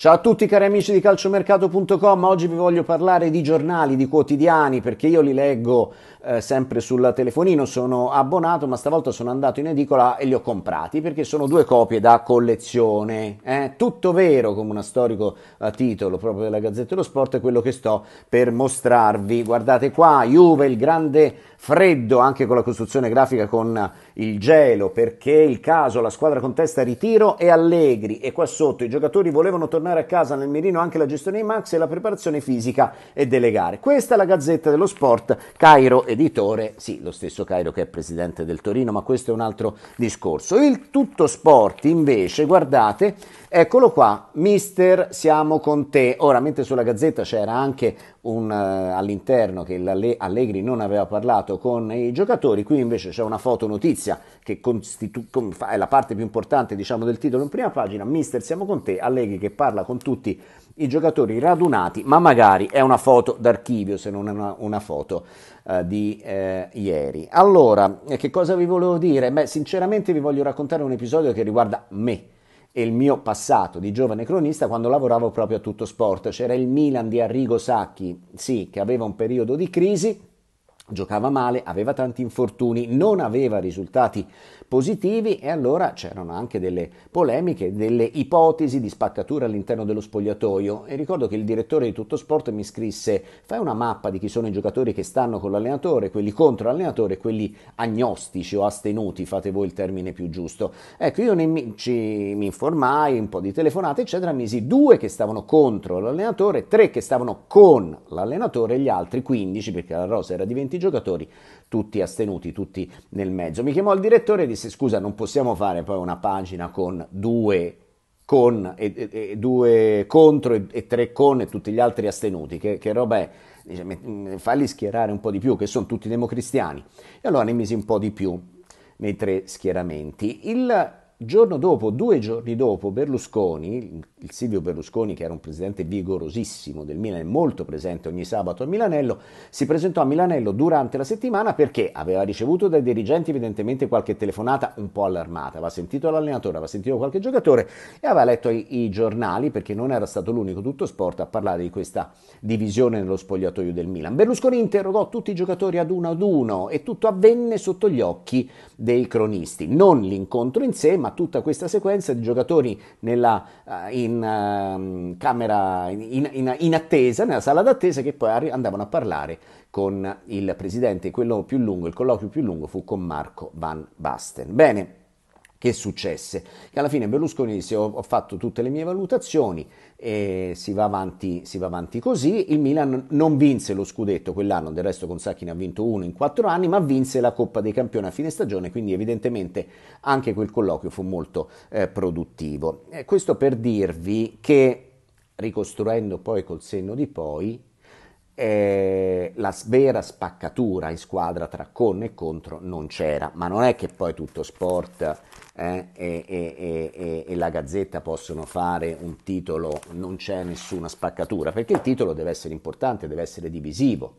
Ciao a tutti cari amici di calciomercato.com, oggi vi voglio parlare di giornali, di quotidiani, perché io li leggo eh, sempre sul telefonino, sono abbonato, ma stavolta sono andato in edicola e li ho comprati perché sono due copie da collezione. Eh? Tutto vero come uno storico eh, titolo proprio della Gazzetta dello Sport è quello che sto per mostrarvi. Guardate qua, Juve, il grande freddo anche con la costruzione grafica con il gelo, perché il caso, la squadra contesta ritiro e Allegri e qua sotto i giocatori volevano tornare tornare a casa nel mirino anche la gestione dei max e la preparazione fisica e delle gare. Questa è la Gazzetta dello Sport, Cairo editore, sì, lo stesso Cairo che è presidente del Torino, ma questo è un altro discorso. Il tutto sport invece, guardate, eccolo qua, mister, siamo con te. Ora, mentre sulla Gazzetta c'era anche un, uh, all'interno che Allegri non aveva parlato con i giocatori, qui invece c'è una foto notizia che constitu- è la parte più importante diciamo, del titolo in prima pagina, mister siamo con te, Allegri che parla con tutti i giocatori radunati, ma magari è una foto d'archivio se non è una, una foto uh, di eh, ieri. Allora, eh, che cosa vi volevo dire? Beh, sinceramente vi voglio raccontare un episodio che riguarda me e il mio passato di giovane cronista quando lavoravo proprio a tutto sport. C'era il Milan di Arrigo Sacchi, sì, che aveva un periodo di crisi, giocava male, aveva tanti infortuni, non aveva risultati positivi e allora c'erano anche delle polemiche, delle ipotesi di spaccatura all'interno dello spogliatoio e ricordo che il direttore di Tutto Sport mi scrisse fai una mappa di chi sono i giocatori che stanno con l'allenatore, quelli contro l'allenatore, e quelli agnostici o astenuti, fate voi il termine più giusto. Ecco, io mi, ci, mi informai, un po' di telefonate eccetera, misi due che stavano contro l'allenatore, tre che stavano con l'allenatore e gli altri 15 perché la rosa era di 25 tutti giocatori, tutti astenuti, tutti nel mezzo. Mi chiamò il direttore e disse scusa non possiamo fare poi una pagina con due con e, e, e due contro e, e, tre con e tutti gli altri astenuti, che, che roba è? Dice, mm, falli schierare un po' di più, che sono tutti democristiani. E allora ne misi un po' di più nei tre schieramenti. Il giorno dopo, due giorni dopo, Berlusconi, il Silvio Berlusconi che era un presidente vigorosissimo del Milan e molto presente ogni sabato a Milanello, si presentò a Milanello durante la settimana perché aveva ricevuto dai dirigenti evidentemente qualche telefonata un po' allarmata, aveva sentito l'allenatore, aveva sentito qualche giocatore e aveva letto i, i giornali perché non era stato l'unico tutto sport a parlare di questa divisione nello spogliatoio del Milan. Berlusconi interrogò tutti i giocatori ad uno ad uno e tutto avvenne sotto gli occhi dei cronisti, non l'incontro in sé ma programma tutta questa sequenza di giocatori nella, eh, in, ehm, camera, in, in, in attesa, nella sala d'attesa, che poi andavano a parlare con il presidente. Quello più lungo, il colloquio più lungo fu con Marco Van Basten. Bene che successe. Che alla fine Berlusconi disse ho, ho fatto tutte le mie valutazioni e eh, si va, avanti, si va, avanti, così. Il Milan non vinse lo scudetto quell'anno, del resto con Sacchi ne ha vinto uno in quattro anni, ma vinse la Coppa dei Campioni a fine stagione, quindi evidentemente anche quel colloquio fu molto eh, produttivo. Eh, questo per dirvi che ricostruendo poi col senno di poi, eh, la vera spaccatura in squadra tra con e contro non c'era, ma non è che poi tutto sport eh, e, e, e, e, la Gazzetta possono fare un titolo non c'è nessuna spaccatura, perché il titolo deve essere importante, deve essere divisivo.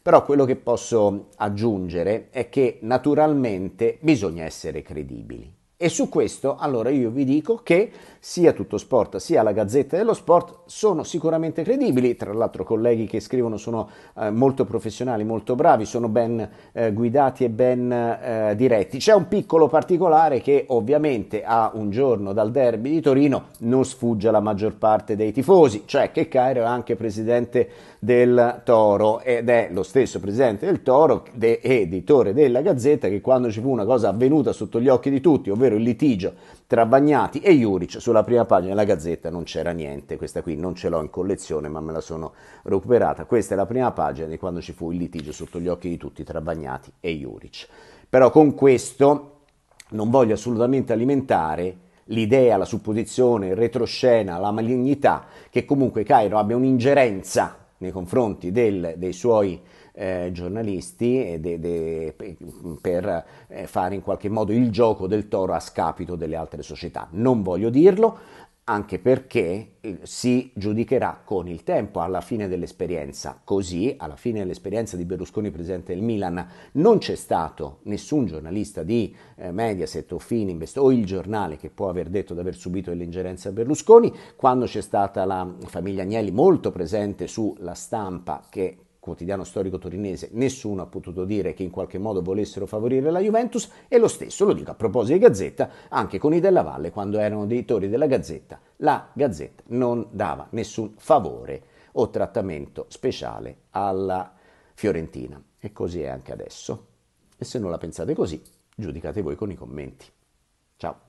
Però quello che posso aggiungere è che naturalmente bisogna essere credibili. E su questo allora io vi dico che sia Tutto Sport sia la Gazzetta dello Sport sono sicuramente credibili, tra l'altro colleghi che scrivono sono eh, molto professionali, molto bravi, sono ben eh, guidati e ben eh, diretti. C'è un piccolo particolare che ovviamente a un giorno dal derby di Torino non sfugge alla maggior parte dei tifosi, cioè che Cairo è anche presidente del Toro ed è lo stesso presidente del Toro de- editore della Gazzetta che quando ci fu una cosa avvenuta sotto gli occhi di tutti, ovvero ovvero il litigio tra Bagnati e Juric sulla prima pagina della Gazzetta non c'era niente, questa qui non ce l'ho in collezione ma me la sono recuperata, questa è la prima pagina di quando ci fu il litigio sotto gli occhi di tutti tra Bagnati e Juric. Però con questo non voglio assolutamente alimentare l'idea, la supposizione, il retroscena, la malignità che comunque Cairo abbia un'ingerenza nei confronti del, dei suoi eh, giornalisti de, de, per eh, fare in qualche modo il gioco del toro a scapito delle altre società. Non voglio dirlo, anche perché eh, si giudicherà con il tempo, alla fine dell'esperienza. Così, alla fine dell'esperienza di Berlusconi presidente del Milan, non c'è stato nessun giornalista di eh, Mediaset o Fininvest o il giornale che può aver detto di aver subito delle a Berlusconi. Quando c'è stata la famiglia Agnelli molto presente sulla stampa che quotidiano storico torinese, nessuno ha potuto dire che in qualche modo volessero favorire la Juventus e lo stesso, lo dico a proposito di Gazzetta, anche con i Della Valle quando erano editori della Gazzetta, la Gazzetta non dava nessun favore o trattamento speciale alla Fiorentina e così è anche adesso. E se non la pensate così, giudicate voi con i commenti. Ciao.